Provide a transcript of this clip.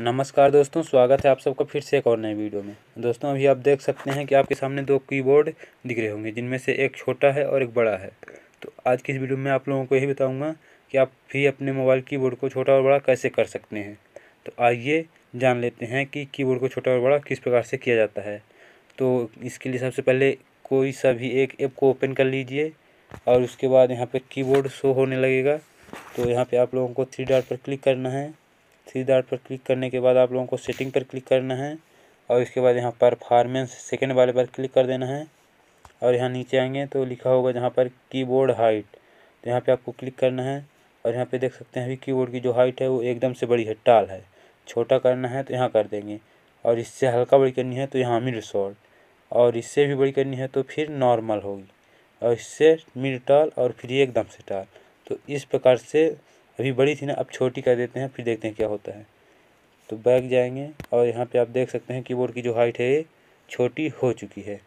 नमस्कार दोस्तों स्वागत है आप सबका फिर से एक और नए वीडियो में दोस्तों अभी आप देख सकते हैं कि आपके सामने दो कीबोर्ड दिख रहे होंगे जिनमें से एक छोटा है और एक बड़ा है तो आज की इस वीडियो में आप लोगों को यही बताऊंगा कि आप भी अपने मोबाइल कीबोर्ड को छोटा और बड़ा कैसे कर सकते हैं तो आइए जान लेते हैं कि की को छोटा और बड़ा किस प्रकार से किया जाता है तो इसके लिए सबसे पहले कोई सा भी एक ऐप को ओपन कर लीजिए और उसके बाद यहाँ पर की शो होने लगेगा तो यहाँ पर आप लोगों को थ्री डॉट पर क्लिक करना है थ्री डॉट पर क्लिक करने के बाद आप लोगों को सेटिंग पर क्लिक करना है और इसके बाद यहाँ परफार्मेंस सेकेंड वाले पर क्लिक कर देना है और यहाँ नीचे आएंगे तो लिखा होगा जहाँ पर कीबोर्ड हाइट तो यहाँ पे आपको क्लिक करना है और यहाँ पे देख सकते हैं अभी कीबोर्ड की जो हाइट है वो एकदम से बड़ी है टाल है छोटा करना है तो यहाँ कर देंगे और इससे हल्का बड़ी करनी है तो यहाँ मिड शॉर्ट और इससे भी बड़ी करनी है तो फिर नॉर्मल होगी और इससे मिड टाल और फिर एकदम से टाल तो इस प्रकार से अभी बड़ी थी ना अब छोटी कर देते हैं फिर देखते हैं क्या होता है तो बैक जाएंगे और यहाँ पे आप देख सकते हैं कीबोर्ड की जो हाइट है ये छोटी हो चुकी है